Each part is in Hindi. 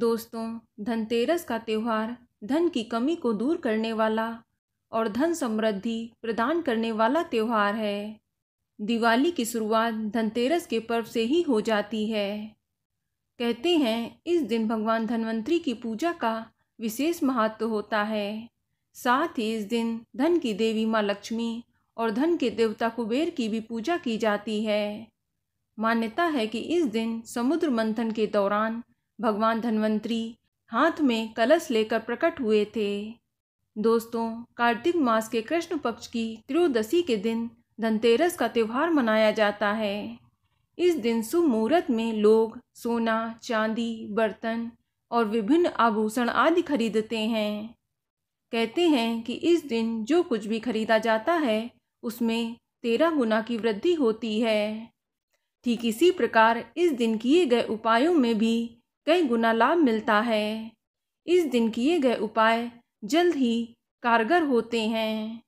दोस्तों धनतेरस का त्यौहार धन की कमी को दूर करने वाला और धन समृद्धि प्रदान करने वाला त्यौहार है दिवाली की शुरुआत धनतेरस के पर्व से ही हो जाती है कहते हैं इस दिन भगवान धनवंतरी की पूजा का विशेष महत्व होता है साथ ही इस दिन धन की देवी माँ लक्ष्मी और धन के देवता कुबेर की भी पूजा की जाती है मान्यता है कि इस दिन समुद्र मंथन के दौरान भगवान धन्वंतरी हाथ में कलश लेकर प्रकट हुए थे दोस्तों कार्तिक मास के कृष्ण पक्ष की त्रयोदशी के दिन धनतेरस का त्यौहार मनाया जाता है इस दिन शुभ मुहूर्त में लोग सोना चांदी बर्तन और विभिन्न आभूषण आदि खरीदते हैं कहते हैं कि इस दिन जो कुछ भी खरीदा जाता है उसमें तेरह गुना की वृद्धि होती है ठीक इसी प्रकार इस दिन किए गए उपायों में भी कई गुना लाभ मिलता है इस दिन किए गए उपाय जल्द ही कारगर होते हैं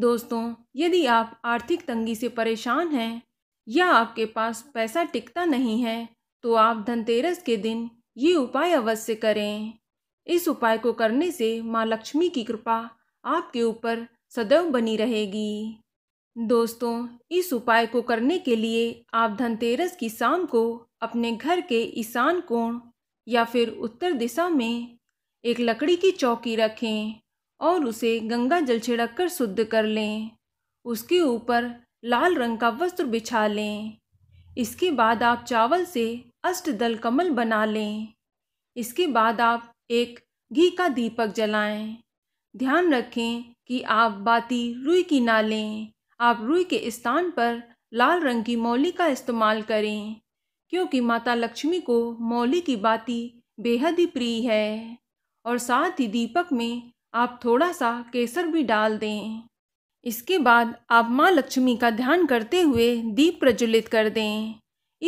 दोस्तों यदि आप आर्थिक तंगी से परेशान हैं या आपके पास पैसा टिकता नहीं है तो आप धनतेरस के दिन ये उपाय अवश्य करें इस उपाय को करने से माँ लक्ष्मी की कृपा आपके ऊपर सदैव बनी रहेगी दोस्तों इस उपाय को करने के लिए आप धनतेरस की शाम को अपने घर के ईशान कोण या फिर उत्तर दिशा में एक लकड़ी की चौकी रखें और उसे गंगा जल छिड़क कर शुद्ध कर लें उसके ऊपर लाल रंग का वस्त्र बिछा लें इसके बाद आप चावल से दल कमल बना लें इसके बाद आप एक घी का दीपक जलाएं। ध्यान रखें कि आप बाती रुई की ना लें आप रुई के स्थान पर लाल रंग की मौली का इस्तेमाल करें क्योंकि माता लक्ष्मी को मौली की बाती बेहद ही प्रिय है और साथ ही दीपक में आप थोड़ा सा केसर भी डाल दें इसके बाद आप माँ लक्ष्मी का ध्यान करते हुए दीप प्रज्वलित कर दें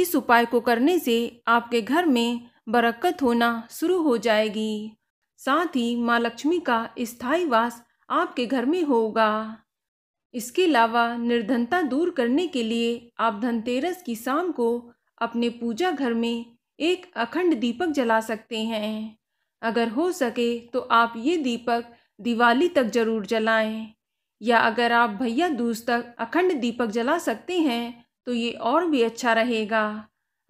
इस उपाय को करने से आपके घर में बरकत होना शुरू हो जाएगी साथ ही माँ लक्ष्मी का स्थायी वास आपके घर में होगा इसके अलावा निर्धनता दूर करने के लिए आप धनतेरस की शाम को अपने पूजा घर में एक अखंड दीपक जला सकते हैं अगर हो सके तो आप ये दीपक दिवाली तक ज़रूर जलाएं या अगर आप भैया दूज तक अखंड दीपक जला सकते हैं तो ये और भी अच्छा रहेगा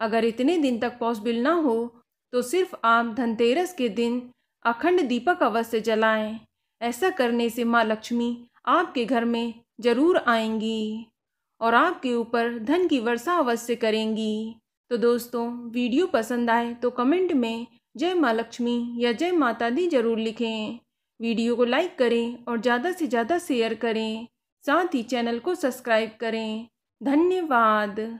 अगर इतने दिन तक पॉसिबल ना हो तो सिर्फ आप धनतेरस के दिन अखंड दीपक अवश्य जलाएं ऐसा करने से माँ लक्ष्मी आपके घर में ज़रूर आएंगी और आपके ऊपर धन की वर्षा अवश्य करेंगी तो दोस्तों वीडियो पसंद आए तो कमेंट में जय माँ लक्ष्मी या जय माता दी जरूर लिखें वीडियो को लाइक करें और ज़्यादा से ज़्यादा शेयर करें साथ ही चैनल को सब्सक्राइब करें धन्यवाद